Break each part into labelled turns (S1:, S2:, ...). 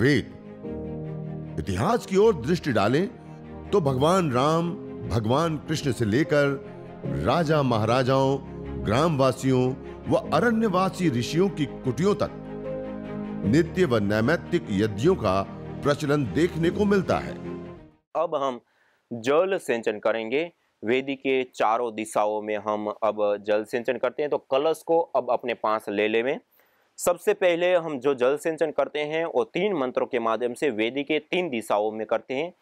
S1: वेद इतिहास की ओर दृष्टि डालें तो भगवान राम भगवान कृष्ण से लेकर राजा महाराजाओं ग्रामवासियों व अरण्यवासी ऋषियों की कुटियों तक नित्य व नैमित्तिक यज्ञों का प्रचलन देखने को मिलता है अब हम जल सिंचन करेंगे वेदी के चारों दिशाओं में हम अब जल सिंचन करते हैं तो कलश को अब अपने पास ले ले सबसे पहले हम जो जल सिंचन करते हैं वो तीन मंत्रों के माध्यम से वेदी के तीन दिशाओं में करते हैं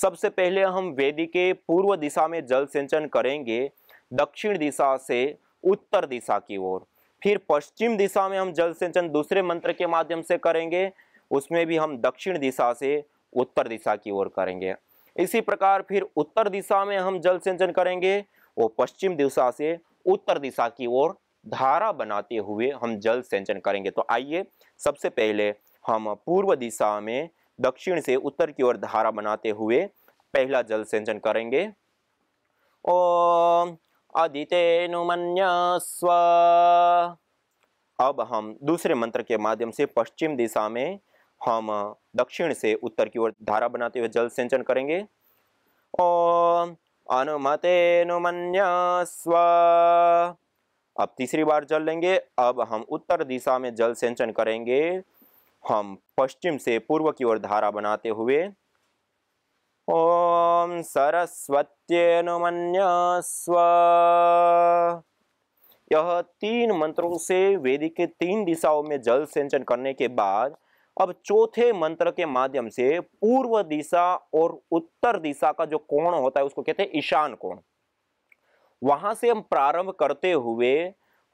S1: सबसे पहले हम वेदी के पूर्व दिशा में जल सिंचन करेंगे दक्षिण दिशा से उत्तर दिशा की ओर फिर पश्चिम दिशा में हम जल सिंचन दूसरे मंत्र के माध्यम से करेंगे उसमें भी हम दक्षिण दिशा से उत्तर दिशा की ओर करेंगे इसी प्रकार फिर उत्तर दिशा में हम जल सिंचन करेंगे वो पश्चिम दिशा से उत्तर दिशा की ओर धारा बनाते हुए हम जल सिंचन करेंगे तो आइए सबसे पहले हम पूर्व दिशा में दक्षिण से उत्तर की ओर धारा बनाते हुए पहला जल सिंचन करेंगे ओम अदितेनुमन्यस्व अब हम दूसरे मंत्र के माध्यम से पश्चिम दिशा में हम दक्षिण से उत्तर की ओर धारा बनाते हुए जल सिंचन करेंगे ओम अनुमतेनुमन्यस्व अब तीसरी बार जल लेंगे अब हम उत्तर दिशा में जल सिंचन करेंगे हम पश्चिम से पूर्व की ओर धारा बनाते हुए ओम सरस्वत्यनुमन्य स्व यह तीन मंत्रों से वेदी के तीन दिशाओं में जल सिंचन करने के बाद अब चौथे मंत्र के माध्यम से पूर्व दिशा और उत्तर दिशा का जो कोण होता है उसको कहते हैं ईशान कोण वहाँ से हम प्रारंभ करते हुए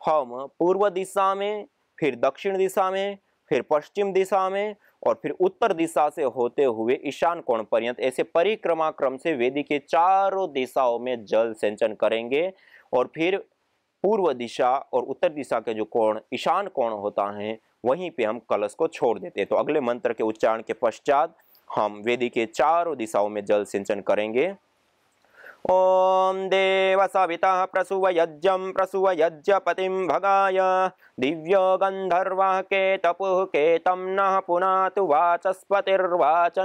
S1: हम पूर्व दिशा में फिर दक्षिण दिशा में फिर पश्चिम दिशा में और फिर उत्तर दिशा से होते हुए ईशान कोण पर्यंत ऐसे परिक्रमा क्रम से वेदी के चारों दिशाओं में जल सिंचन करेंगे और फिर पूर्व दिशा और उत्तर दिशा के जो कोण ईशान कोण होता है वहीं पे हम कलश को छोड़ देते हैं तो अगले मंत्र के उच्चारण के पश्चात हम वेदी के चारों दिशाओं में जल सिंचन करेंगे ओम देव सविता प्रसुव यज्ञ प्रसुव यज्ञ पति भगाय दिव्यो गन्धर्वः केतपुः केतं नः पुनातु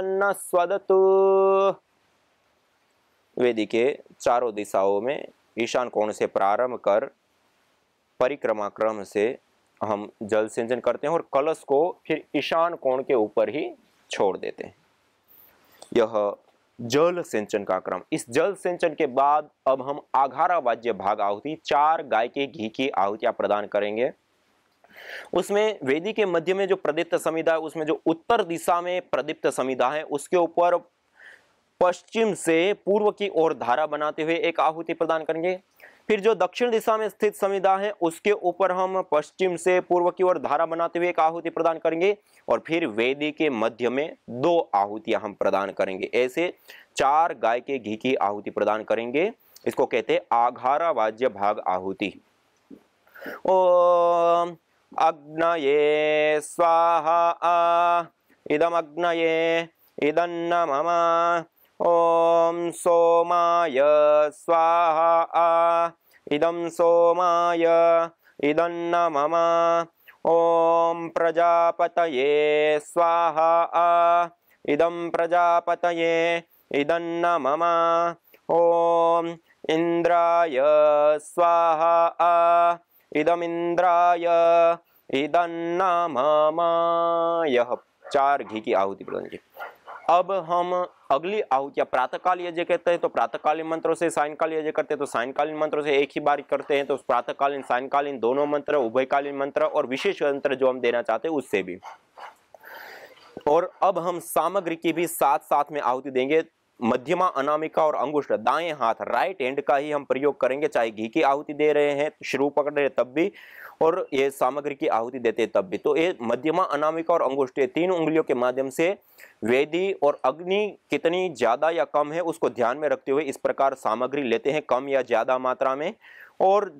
S1: न स्वदतु वेदी के चारों दिशाओं में ईशान कोण से प्रारंभ कर परिक्रमा क्रम से हम जल सिंचन करते हैं और कलश को फिर ईशान कोण के ऊपर ही छोड़ देते हैं यह जल सिंचन का क्रम इस जल सिंचन के बाद अब हम वाज्य भाग आहुति चार गाय के घी की आहुतियां प्रदान करेंगे उसमें वेदी के मध्य में जो प्रदीप्त संविधा है उसमें जो उत्तर दिशा में प्रदीप्त संविधा है उसके ऊपर पश्चिम से पूर्व की ओर धारा बनाते हुए एक आहुति प्रदान करेंगे फिर जो दक्षिण दिशा में स्थित संविधा है उसके ऊपर हम पश्चिम से पूर्व की ओर धारा बनाते हुए एक आहुति प्रदान करेंगे और फिर वेदी के मध्य में दो आहुतियां हम प्रदान करेंगे ऐसे चार गाय के घी की आहुति प्रदान करेंगे इसको कहते हैं आघारा वाज्य भाग आहुति अग्न ये स्वाहा इदम इदन्न मम ओम सोमाय स्वाहा इदं सोमाय इदन्न मम ॐ प्रजापतये स्वाहा इदं प्रजापतये इदन्न मम ॐ इन्द्राय स्वाहा इदमिन्द्राय इदन्नामाय चार घी की आहुति प्रदान की अब हम अगली आहुतिया या यज्ञ कहते हैं तो प्रातकालीन मंत्रों से काल यज्ञ करते हैं तो सायनकालीन मंत्रों से एक ही बार करते हैं तो प्रातकालीन सायनकालीन दोनों मंत्र उभयकालीन मंत्र और विशेष मंत्र जो हम देना चाहते हैं उससे भी और अब हम सामग्री की भी साथ साथ में आहुति देंगे मध्यमा अनामिका और अंगुष्ठ दाएं हाथ राइट हैंड का ही हम प्रयोग करेंगे चाहे घी की आहुति दे रहे हैं शुरू पकड़ रहे तब भी और ये सामग्री की आहुति देते तब भी तो ये मध्यमा अनामिका और अंगुष्ठ तीन उंगलियों के माध्यम से वेदी और अग्नि कितनी ज़्यादा या कम है उसको ध्यान में रखते हुए इस प्रकार सामग्री लेते हैं कम या ज़्यादा मात्रा में और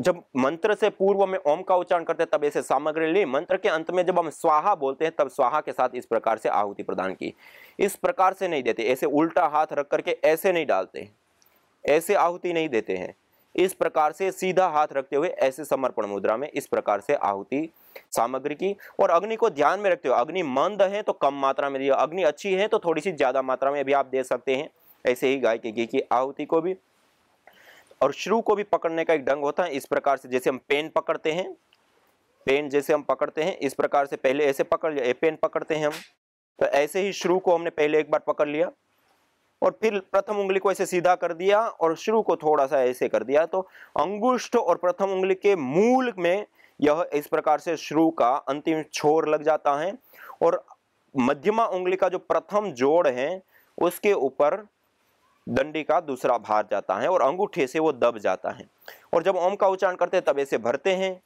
S1: जब मंत्र से पूर्व में ओम का उच्चारण करते हैं तब ऐसे सामग्री ली मंत्र के अंत में जब हम स्वाहा बोलते हैं तब स्वाहा के साथ इस प्रकार से आहुति प्रदान की इस प्रकार से नहीं देते ऐसे उल्टा हाथ रख करके ऐसे नहीं डालते ऐसे आहुति नहीं देते हैं इस प्रकार से सीधा हाथ रखते हुए ऐसे समर्पण मुद्रा में इस प्रकार से आहुति सामग्री की और अग्नि को ध्यान में रखते हुए अग्नि मंद है तो कम मात्रा में दिया अग्नि अच्छी है तो थोड़ी सी ज़्यादा मात्रा में भी आप दे सकते हैं ऐसे ही गाय के घी की आहुति को भी और श्रू को भी पकड़ने का एक ढंग होता है इस प्रकार से जैसे हम पेन पकड़ते हैं पेन जैसे हम पकड़ते हैं इस प्रकार से पहले ऐसे पकड़ लिया पेन पकड़ते हैं हम तो ऐसे ही श्रू को हमने पहले एक बार पकड़ लिया और फिर प्रथम उंगली को ऐसे सीधा कर दिया और शुरू को थोड़ा सा ऐसे कर दिया तो अंगुष्ठ और प्रथम उंगली के मूल में यह इस प्रकार से शुरू का अंतिम छोर लग जाता है और मध्यमा उंगली का जो प्रथम जोड़ है उसके ऊपर दंडी का दूसरा भार जाता है और अंगूठे से वो दब जाता है और जब ओम का उच्चारण करते तब ऐसे भरते हैं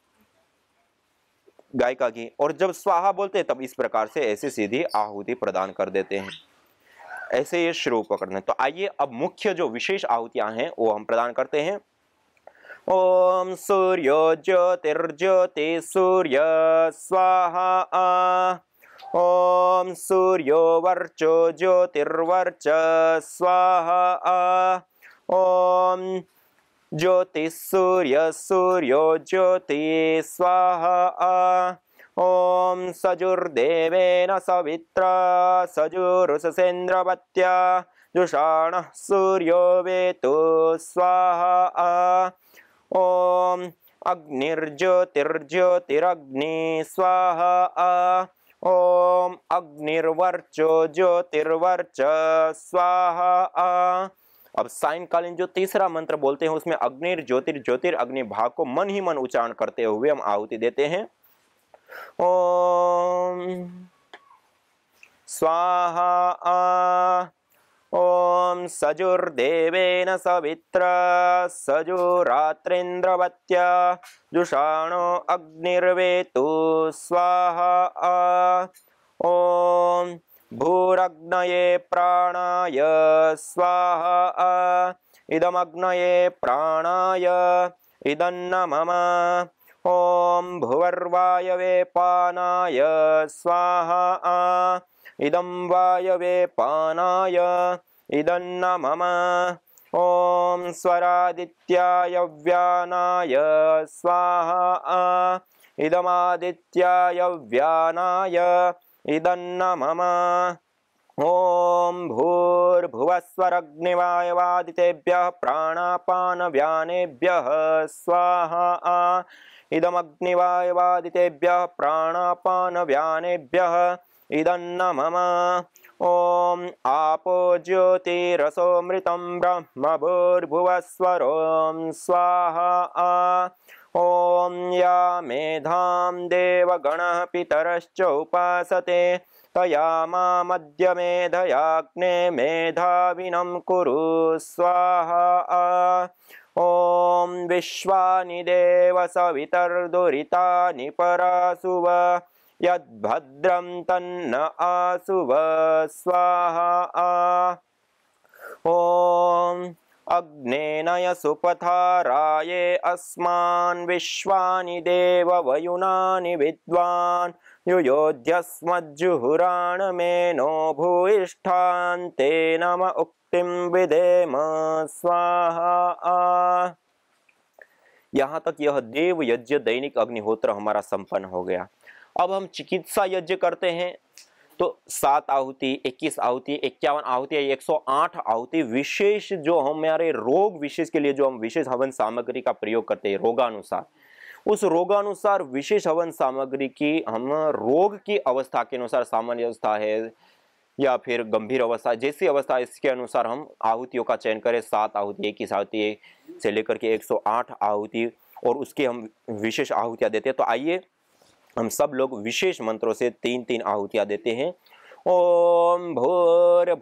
S1: गाय का घी और जब स्वाहा बोलते तब इस प्रकार से ऐसे सीधी आहुति प्रदान कर देते हैं ऐसे ये शुरू पकड़ने तो आइए अब मुख्य जो विशेष आहुतियां हैं वो हम प्रदान करते हैं ओम सूर्य ज्योतिर्ज्योति सूर्य स्वाहा ॐ सूर्यो वर्चो ज्योतिर्वच स्वाहा ॐ ज्योतिसूर्य सूर्यो स्वाहा ॐ सजुर्देवेन सवित्रा सजुरुससेन्द्रवत्या जुषाणः सूर्यो वेतु स्वाहा ॐ अग्निर्ज्योतिर्ज्योतिरग्नि स्वाहा ओम अग्निर्वर्चो ज्योतिर्वर्च स्वाहा अब कालीन जो तीसरा मंत्र बोलते हैं उसमें अग्निर ज्योतिर ज्योतिर अग्नि भाग को मन ही मन उच्चारण करते हुए हम आहुति देते हैं ओम स्वाहा ॐ सजुर्देवेन सवित्र सजुरात्रेन्द्रवत्या जुषाणो अग्निर्वेतु स्वाहा ॐ भूरग्नये प्राणाय स्वाहा इदमग्नये प्राणाय इदं न मम ॐ भुवर्वायवेपानाय स्वाहा इदं वायवे पानाय इदन्न मम ॐ स्वरादित्याय व्यानाय स्वाहा इदमादित्याय व्यानाय इदन्न मम ॐ भूर्भुवस्वरग्निवायवादितेभ्यः प्राणापानव्यानेभ्यः स्वाहा इदमग्निवायवादितेभ्यः प्राणापानव्यानेभ्यः इदन्नमम न मम ॐ आपो ज्योतिरसोमृतं ब्रह्म स्वाहा ॐ या मेधां देवगणः पितरश्च उपासते तया मा मद्य मेधयाग्ने मेधाविनं कुरु स्वाहा ॐ विश्वानि देव सवितर्दुरितानि वा यद्भद्रं तन्न आसुव स्वाहा ॐ अग्नेनय सुपथाराये अस्मान् विश्वानि देववयुनानि विद्वान् युयोध्यस्मज्जुहुराण मे नो ते नम उक्तिं विदेम स्वाहा यहाँ तक यह देव यज्ञ दैनिक अग्निहोत्र हमारा संपन्न हो गया अब हम चिकित्सा यज्ञ करते हैं तो सात आहुति इक्कीस आहुति इक्यावन आहुति एक सौ आठ आहुति विशेष जो हमारे रोग विशेष के लिए जो हम विशेष हवन सामग्री का प्रयोग करते हैं रोगानुसार उस रोगानुसार विशेष हवन सामग्री की हम रोग की अवस्था के अनुसार सामान्य अवस्था है या फिर गंभीर अवस्था जैसी अवस्था इसके अनुसार हम आहुतियों का चयन करें सात आहुति इक्कीस आहुति से लेकर के 108 आहुति और उसके हम विशेष आहुतियाँ देते हैं तो आइए हम सब लोग विशेष मंत्रों से तीन तीन आहुतियाँ देते हैं ओम भुवस्व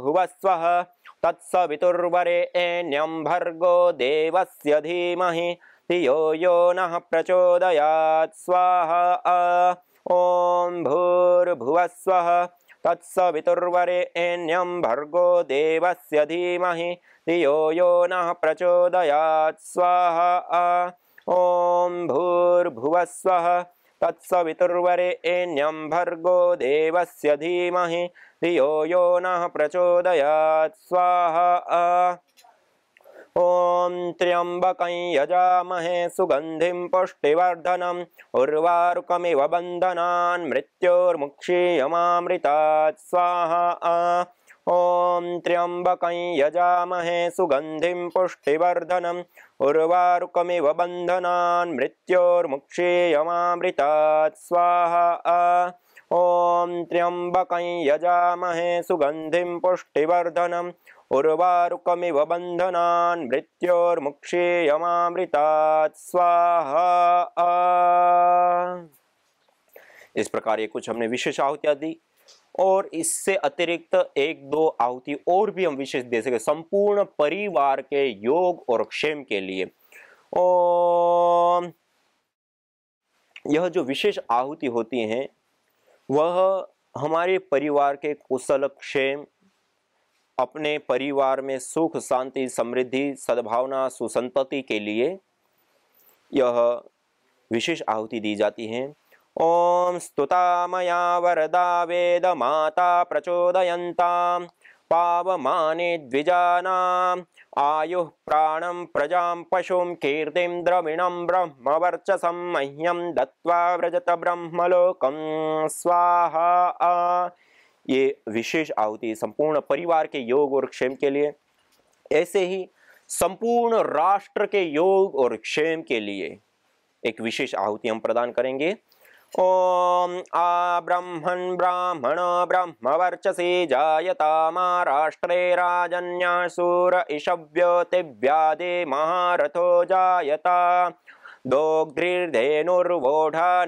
S1: तत्सवितुर्वरे तत्सवितुर्वरेण्यं भर्गो देवस्य धीमहि धियो यो नः प्रचोदयात् स्वाहा भूर भुवस्व तत्सवितुर्वरे तत्सवितुर्वरेण्यं भर्गो देवस्य धीमहि धियो यो नः प्रचोदयात् स्वाहा ओम भूर भुवस्व तत्सवितुर्वरेण्यं भर्गो देवस्य धीमहि धियो यो नः प्रचोदयात् स्वाहा ॐ त्र्यम्बकं यजामहे सुगन्धिं पुष्टिवर्धनम् उर्वारुकमिव बन्धनान् मृत्योर्मुक्षीयमामृतात् स्वाहा ॐ त्र्यम्बकं यजामहे सुगन्धिं पुष्टिवर्धनम् उर्वारुकमिव बन्धनान् मृत्योर्मुक्षेयमामृतात् स्वाहा ॐ त्र्यम्बकं यजामहे सुगन्धिं पुष्टिवर्धनम् उर्वारुकमिव बन्धनान् मृत्योर्मुक्षेयमामृतात् स्वाहा इस प्रकार ये कुछ हमने विशेष आहुतियाँ दी और इससे अतिरिक्त एक दो आहुति और भी हम विशेष दे सके संपूर्ण परिवार के योग और क्षेम के लिए और यह जो विशेष आहुति होती हैं वह हमारे परिवार के कुशल क्षेम अपने परिवार में सुख शांति समृद्धि सद्भावना सुसंतति के लिए यह विशेष आहुति दी जाती है ॐ स्तुता मया वरदा माता प्रचोदयता पावमाने आयु प्राण प्रजा पशु कीर्ति द्रविण ब्रह्म वर्चस मह्यम दत्वा व्रजत ब्रह्म लोक स्वाहा ये विशेष आहुति संपूर्ण परिवार के योग और क्षेम के लिए ऐसे ही संपूर्ण राष्ट्र के योग और क्षेम के लिए एक विशेष आहुति हम प्रदान करेंगे ॐ आ ब्राह्मण जायता महाराष्ट्रे राजन्यासूर महारथो जायता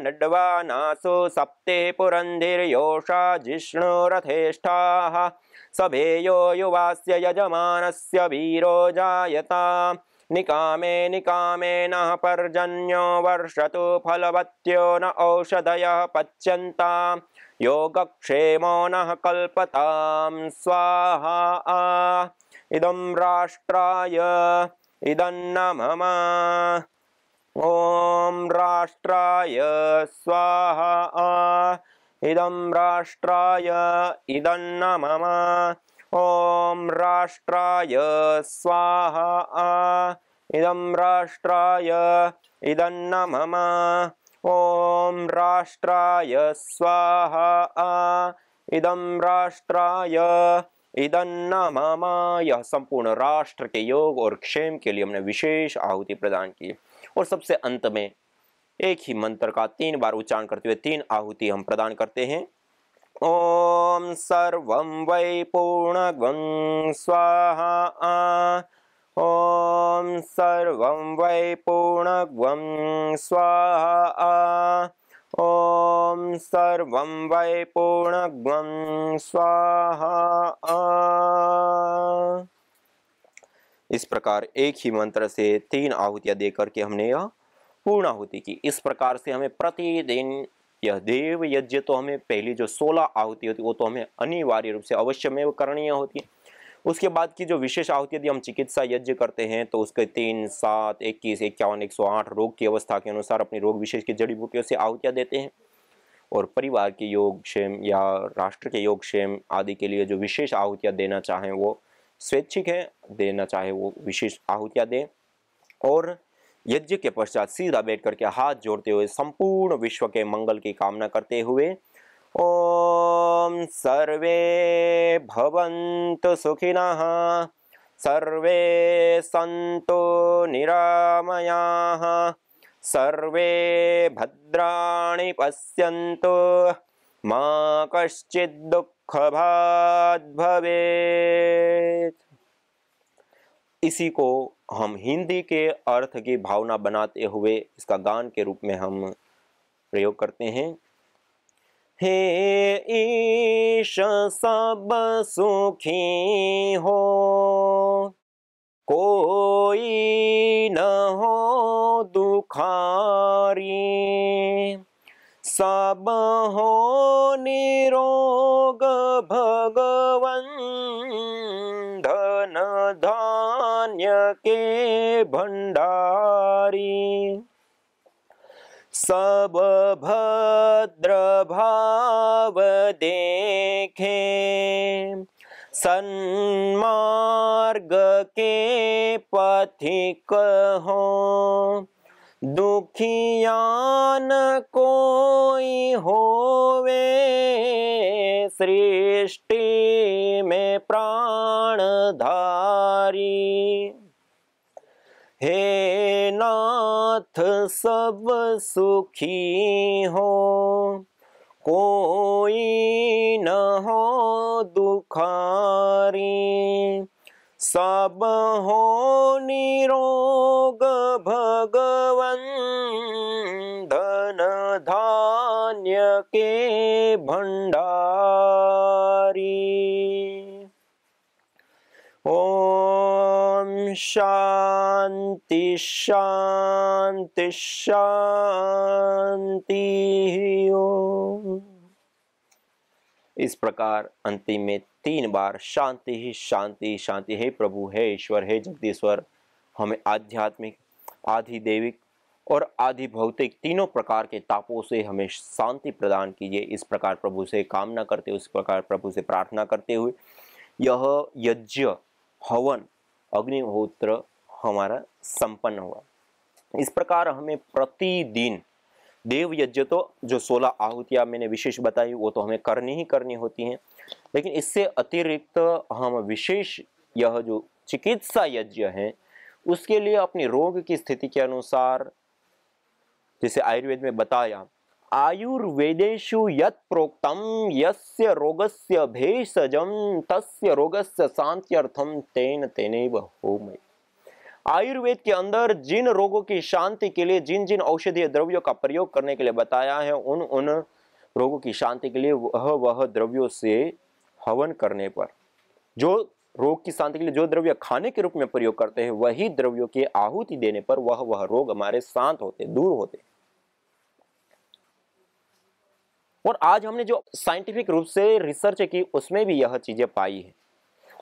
S1: नडवा नासु सप्ते पुरन्धिर्योषा जिष्णुरथेष्ठाः सभेयो युवास्य यजमानस्य वीरो जायता निकामे निकामे पर्जन्यो वर्षतु फलवत्यो न औषधयः पच्यन्ता योगक्षेमो नः कल्पतां स्वाहा इदं राष्ट्राय इदं न मम ॐ राष्ट्राय स्वाहा इदं राष्ट्राय इदं मम ओम राष्ट्राय स्वाहा इदम राष्ट्राय इदं नमः ओम राष्ट्राय स्वाहा इदम राष्ट्राय इदं नमः यह संपूर्ण राष्ट्र के योग और क्षेम के लिए हमने विशेष आहुति प्रदान की और सबसे अंत में एक ही मंत्र का तीन बार उच्चारण करते हुए तीन आहुति हम प्रदान करते हैं ओम सर्वं वै पूर्णगुं स्वाहा ओम सर्वं वै पूर्णगुं स्वाहा ओम सर्वं वै पूर्णगुं स्वाहा इस प्रकार एक ही मंत्र से तीन आहुतियाँ देकर के हमने यह पूर्ण आहुति की इस प्रकार से हमें प्रतिदिन यह देव यज्ञ तो हमें पहली जो सोलह आहुति होती है वो तो हमें अनिवार्य रूप से अवश्य में करणीय होती है उसके बाद की जो विशेष आहुति यदि हम चिकित्सा यज्ञ करते हैं तो उसके तीन सात इक्कीस इक्यावन एक सौ आठ रोग की अवस्था के अनुसार अपनी रोग विशेष की जड़ी बूटियों से आहुतियाँ देते हैं और परिवार के योगक्षेम या राष्ट्र के योगक्षेम आदि के लिए जो विशेष आहुतियाँ देना चाहें वो स्वैच्छिक है देना चाहे वो विशेष आहुतियाँ दें और यज्ञ के पश्चात सीधा बैठ करके हाथ जोड़ते हुए संपूर्ण विश्व के मंगल की कामना करते हुए ओम सर्वे भवंत सुखिन सर्वे संतो निरामया सर्वे भद्राणि पश्यन्तु मा दुख भाद भवेत् इसी को हम हिंदी के अर्थ की भावना बनाते हुए इसका गान के रूप में हम प्रयोग करते हैं हे ईश सब सुखी हो कोई न हो दुखारी सब हो निरोग भगवन धन धाम धान्य के भंडारी सब भद्र भाव देखे सन्मार्ग के पथिक हो दुखियान कोई होवे सृष्टि में प्राण धारी हे नाथ सब सुखी हो कोई न हो दुखारी सबहो निरोग भगवन् धन धान्य के भण्डारी ॐ शांति शांति शान्तिः इस प्रकार अंतिम में तीन बार शांति ही शांति शांति हे प्रभु हे ईश्वर हे जगदीश्वर हमें आध्यात्मिक आधि देविक और आधि भौतिक तीनों प्रकार के तापों से हमें शांति प्रदान कीजिए इस प्रकार प्रभु से कामना करते हुए इस प्रकार प्रभु से प्रार्थना करते हुए यह यज्ञ हवन अग्निहोत्र हमारा संपन्न हुआ इस प्रकार हमें प्रतिदिन देव यज्ञ तो जो सोलह आहुतियाँ मैंने विशेष बताई वो तो हमें करनी ही करनी होती हैं लेकिन इससे अतिरिक्त हम विशेष यह जो चिकित्सा यज्ञ है उसके लिए अपनी रोग की स्थिति के अनुसार जैसे आयुर्वेद में बताया आयुर्वेदेशु यत् प्रोक्तम यस्य रोगस्य भेषजम तस्य रोगस्य शांत्यर्थम तेन तेनैव होमय आयुर्वेद के अंदर जिन रोगों की शांति के लिए जिन जिन औषधीय द्रव्यों का प्रयोग करने के लिए बताया है उन उन रोगों की शांति के लिए वह वह द्रव्यों से हवन करने पर जो रोग की शांति के लिए जो द्रव्य खाने के रूप में प्रयोग करते हैं वही द्रव्यों की आहुति देने पर वह वह रोग हमारे शांत होते दूर होते और आज हमने जो साइंटिफिक रूप से रिसर्च की उसमें भी यह चीजें पाई है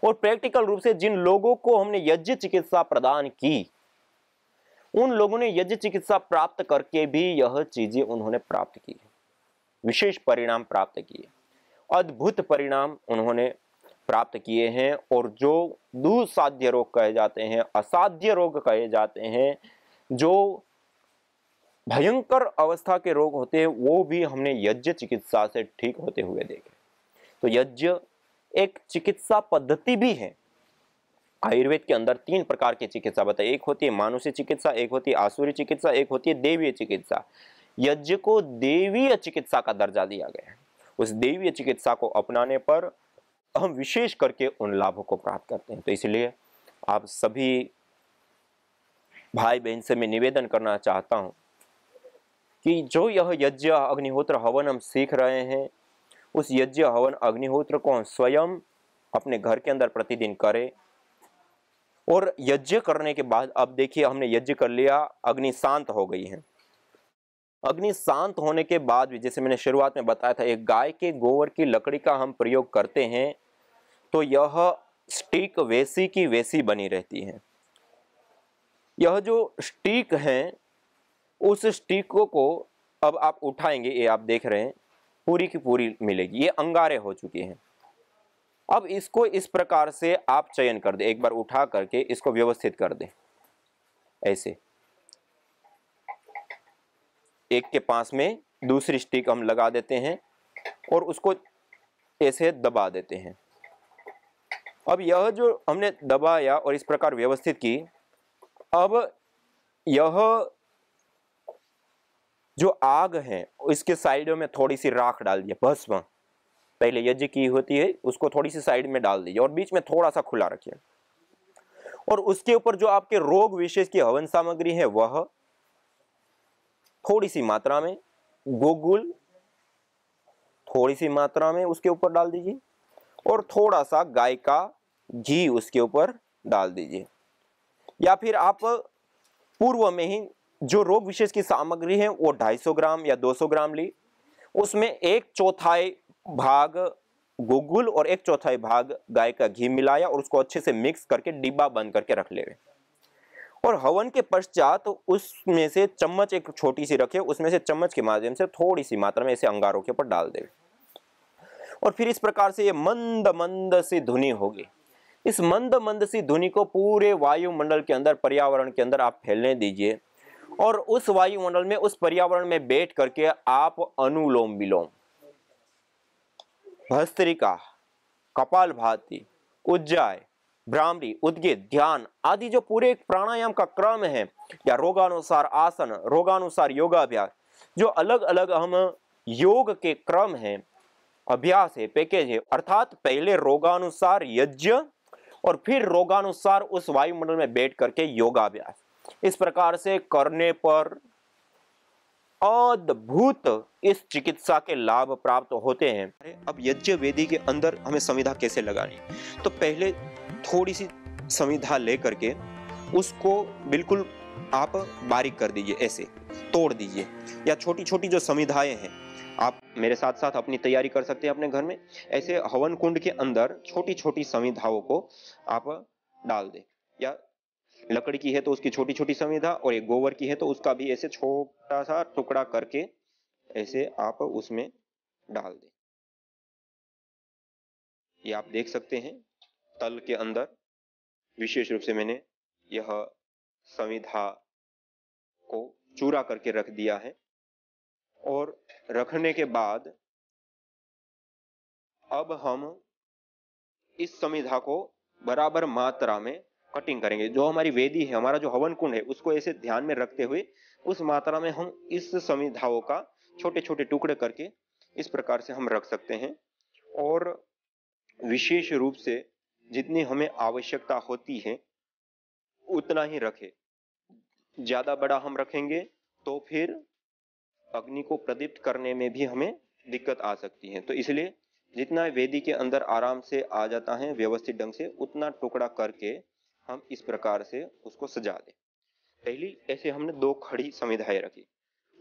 S1: और प्रैक्टिकल रूप से जिन लोगों को हमने यज्ञ चिकित्सा प्रदान की उन लोगों ने यज्ञ चिकित्सा प्राप्त करके भी यह चीजें उन्होंने प्राप्त की विशेष परिणाम प्राप्त किए अद्भुत परिणाम उन्होंने प्राप्त किए हैं और जो दुसाध्य रोग कहे जाते हैं असाध्य रोग कहे जाते हैं जो भयंकर अवस्था के रोग होते हैं वो भी हमने यज्ञ चिकित्सा से ठीक होते हुए देखे तो यज्ञ एक चिकित्सा पद्धति भी है आयुर्वेद के अंदर तीन प्रकार की चिकित्सा बताइए एक होती है मानुषी चिकित्सा एक होती है आसुरी चिकित्सा एक होती है देवीय चिकित्सा यज्ञ को देवीय चिकित्सा का दर्जा दिया गया है उस देवीय चिकित्सा को अपनाने पर हम विशेष करके उन लाभों को प्राप्त करते हैं तो इसलिए आप सभी भाई बहन से मैं निवेदन करना चाहता हूँ कि जो यह यज्ञ अग्निहोत्र हवन हम सीख रहे हैं उस यज्ञ हवन अग्निहोत्र को स्वयं अपने घर के अंदर प्रतिदिन करे और यज्ञ करने के बाद अब देखिए हमने यज्ञ कर लिया अग्नि शांत हो गई है अग्नि शांत होने के बाद भी जैसे मैंने शुरुआत में बताया था एक गाय के गोबर की लकड़ी का हम प्रयोग करते हैं तो यह स्टिक वैसी की वैसी बनी रहती है यह जो स्टिक है उस स्टिक को अब आप उठाएंगे ये आप देख रहे हैं पूरी की पूरी मिलेगी ये अंगारे हो चुके हैं अब इसको इस प्रकार से आप चयन कर दें एक बार उठा करके इसको व्यवस्थित कर दें ऐसे एक के पास में दूसरी स्टिक हम लगा देते हैं और उसको ऐसे दबा देते हैं अब यह जो हमने दबाया और इस प्रकार व्यवस्थित की अब यह जो आग है इसके साइडों में थोड़ी सी राख डाल दिया भस्म पहले यज्ञ की होती है उसको थोड़ी सी साइड में डाल दीजिए और बीच में थोड़ा सा खुला रखिए और उसके ऊपर जो आपके रोग विशेष की हवन सामग्री है वह थोड़ी सी मात्रा में गोगुल थोड़ी सी मात्रा में उसके ऊपर डाल दीजिए और थोड़ा सा गाय का घी उसके ऊपर डाल दीजिए या फिर आप पूर्व में ही जो रोग विशेष की सामग्री है वो 250 ग्राम या 200 ग्राम ली उसमें एक चौथाई भाग गुगुल और एक चौथाई भाग गाय का घी मिलाया और उसको अच्छे से मिक्स करके डिब्बा बंद करके रख ले और हवन के पश्चात तो उसमें से चम्मच एक छोटी सी रखे उसमें से चम्मच के माध्यम से थोड़ी सी मात्रा में इसे अंगारों के ऊपर डाल देवे और फिर इस प्रकार से ये मंद मंद सी धुनी होगी इस मंद मंद सी धुनी को पूरे वायुमंडल के अंदर पर्यावरण के अंदर आप फैलने दीजिए और उस वायुमंडल में उस पर्यावरण में बैठ करके आप अनुलोम विलोम भस्त्रिका कपाल भाती उज्जाय भ्रामरी उद्गित ध्यान आदि जो पूरे एक प्राणायाम का क्रम है या रोगानुसार आसन रोगानुसार योगाभ्यास जो अलग अलग हम योग के क्रम है अभ्यास है पैकेज है अर्थात पहले रोगानुसार यज्ञ और फिर रोगानुसार उस वायुमंडल में बैठ करके योगाभ्यास इस प्रकार से करने पर अद्भुत इस चिकित्सा के लाभ प्राप्त होते हैं अब यज्ञ वेदी के अंदर हमें संविधा कैसे लगानी तो पहले थोड़ी सी संविधा लेकर के उसको बिल्कुल आप बारीक कर दीजिए ऐसे तोड़ दीजिए या छोटी छोटी जो संविधाएं हैं आप मेरे साथ साथ अपनी तैयारी कर सकते हैं अपने घर में ऐसे हवन कुंड के अंदर छोटी छोटी संविधाओं को आप डाल दें या लकड़ी की है तो उसकी छोटी छोटी संविधा और एक गोबर की है तो उसका भी ऐसे छोटा सा टुकड़ा करके ऐसे आप उसमें डाल दें ये आप देख सकते हैं तल के अंदर विशेष रूप से मैंने यह संविधा को चूरा करके रख दिया है और रखने के बाद अब हम इस संविधा को बराबर मात्रा में कटिंग करेंगे जो हमारी वेदी है हमारा जो हवन कुंड है उसको ऐसे ध्यान में रखते हुए उस मात्रा में हम इस संविधाओं का छोटे छोटे टुकड़े करके इस प्रकार से हम रख सकते हैं और विशेष रूप से जितनी हमें आवश्यकता होती है उतना ही रखें ज्यादा बड़ा हम रखेंगे तो फिर अग्नि को प्रदीप्त करने में भी हमें दिक्कत आ सकती है तो इसलिए जितना वेदी के अंदर आराम से आ जाता है व्यवस्थित ढंग से उतना टुकड़ा करके हम इस प्रकार से उसको सजा दें पहली ऐसे हमने दो खड़ी संविधाएं रखी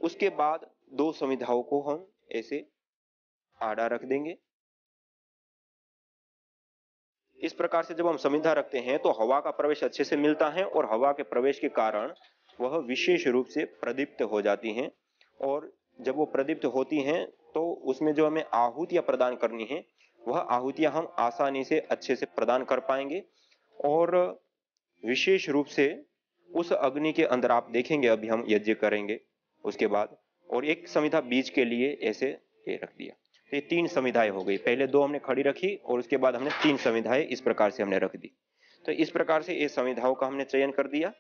S1: उसके बाद दो संविधाओं को हम ऐसे आड़ा रख देंगे इस प्रकार से जब हम संविधा रखते हैं तो हवा का प्रवेश अच्छे से मिलता है और हवा के प्रवेश के कारण वह विशेष रूप से प्रदीप्त हो जाती हैं और जब वो प्रदीप्त होती हैं तो उसमें जो हमें आहुतियां प्रदान करनी है वह आहुतियां हम आसानी से अच्छे से प्रदान कर पाएंगे और विशेष रूप से उस अग्नि के अंदर आप देखेंगे अभी हम यज्ञ करेंगे उसके बाद और एक संविधा बीज के लिए ऐसे ये रख दिया तो ये तीन संविधाएं हो गई पहले दो हमने खड़ी रखी और उसके बाद हमने तीन संविधाएं इस प्रकार से हमने रख दी तो इस प्रकार से ये संविधाओं का हमने चयन कर दिया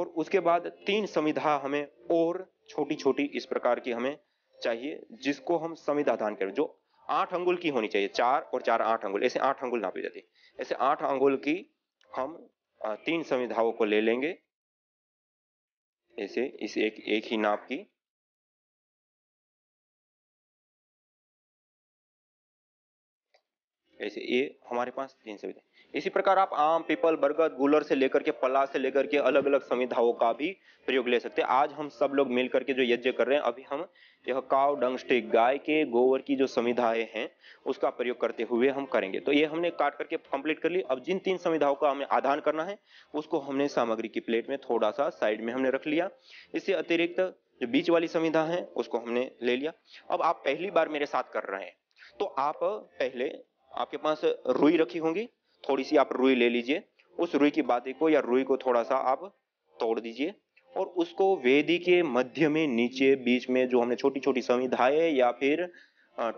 S1: और उसके बाद तीन संविधा हमें और छोटी छोटी इस प्रकार की हमें चाहिए जिसको हम संविधा दान करें जो आठ अंगुल की होनी चाहिए चार और चार आठ अंगुल ऐसे आठ अंगुल नापी जाती ऐसे आठ अंगुल की हम तीन संविधाओं को ले लेंगे ऐसे इस एक एक ही नाप की ऐसे ये हमारे पास तीन संविधा इसी प्रकार आप आम पीपल बरगद गुलर से लेकर के पला से लेकर के अलग अलग संविधाओं का भी प्रयोग ले सकते हैं आज हम सब लोग मिल करके जो यज्ञ कर रहे हैं अभी हम यह काव डंग गाय के गोबर की जो संविधाएं हैं उसका प्रयोग करते हुए हम करेंगे तो ये हमने काट करके कंप्लीट कर ली अब जिन तीन संविधाओं का हमें आधान करना है उसको हमने सामग्री की प्लेट में थोड़ा सा साइड में हमने रख लिया इससे अतिरिक्त जो बीच वाली संविधा है उसको हमने ले लिया अब आप पहली बार मेरे साथ कर रहे हैं तो आप पहले आपके पास रुई रखी होंगी थोड़ी सी आप रुई ले लीजिए उस रुई की बाते को या रुई को थोड़ा सा आप तोड़ दीजिए और उसको वेदी के मध्य में नीचे बीच में जो हमने छोटी छोटी संविधाएं या फिर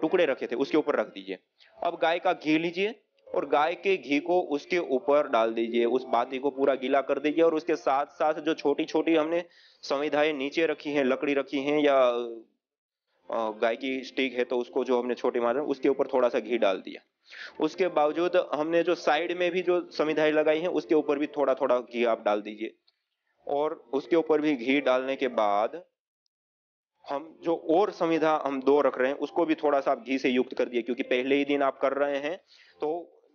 S1: टुकड़े रखे थे उसके ऊपर रख दीजिए अब गाय का घी लीजिए और गाय के घी को उसके ऊपर डाल दीजिए उस बाती को पूरा गीला कर दीजिए और उसके साथ साथ जो छोटी छोटी हमने संविधाएं नीचे रखी हैं लकड़ी रखी हैं या गाय की स्टिक है तो उसको जो हमने छोटे मारे उसके ऊपर थोड़ा सा घी डाल दिया उसके बावजूद हमने जो साइड में भी जो समिधाई लगाई है उसके ऊपर भी थोड़ा थोड़ा घी आप डाल दीजिए और उसके ऊपर भी घी डालने के बाद हम जो और संविधा हम दो रख रहे हैं उसको भी थोड़ा सा आप घी से युक्त कर दिए क्योंकि पहले ही दिन आप कर रहे हैं तो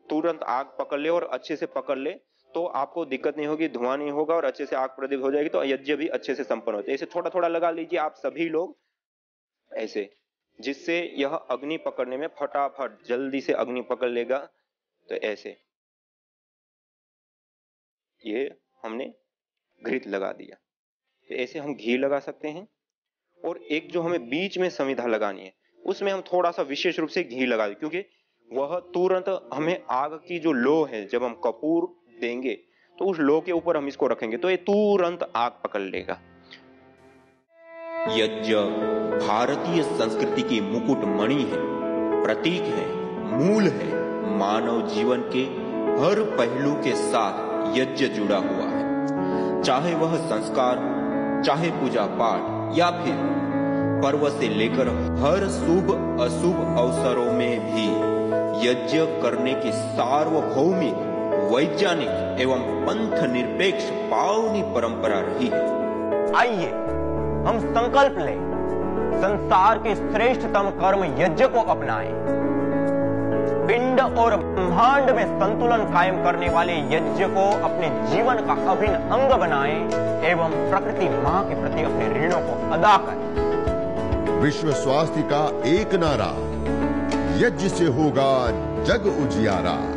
S1: तुरंत आग पकड़ ले और अच्छे से पकड़ ले तो आपको दिक्कत नहीं होगी धुआं नहीं होगा और अच्छे से आग प्रदीप हो जाएगी तो यज्ञ भी अच्छे से संपन्न होते ऐसे थोड़ा थोड़ा लगा लीजिए आप सभी लोग ऐसे जिससे यह अग्नि पकड़ने में फटाफट जल्दी से अग्नि पकड़ लेगा तो ऐसे ये हमने घृत लगा दिया तो ऐसे हम घी लगा सकते हैं और एक जो हमें बीच में संविधा लगानी है उसमें हम थोड़ा सा विशेष रूप से घी लगा दें क्योंकि वह तुरंत हमें आग की जो लो है जब हम कपूर देंगे तो उस लो के ऊपर हम इसको रखेंगे तो ये तुरंत आग पकड़ लेगा यज्ञ भारतीय संस्कृति की मुकुट मणि है प्रतीक है मूल है मानव जीवन के हर पहलू के साथ यज्ञ जुड़ा हुआ है चाहे वह संस्कार चाहे पूजा पाठ या फिर पर्व से लेकर हर शुभ अशुभ अवसरों में भी यज्ञ करने की सार्वभौमिक वैज्ञानिक एवं पंथ निरपेक्ष पावनी परंपरा रही है आइए हम संकल्प लें संसार के श्रेष्ठतम कर्म यज्ञ को अपनाएं पिंड और ब्रह्मांड में संतुलन कायम करने वाले यज्ञ को अपने जीवन का अभिन्न अंग बनाएं एवं प्रकृति मां के प्रति अपने ऋणों को अदा करें विश्व स्वास्थ्य का एक नारा यज्ञ से होगा जग उजियारा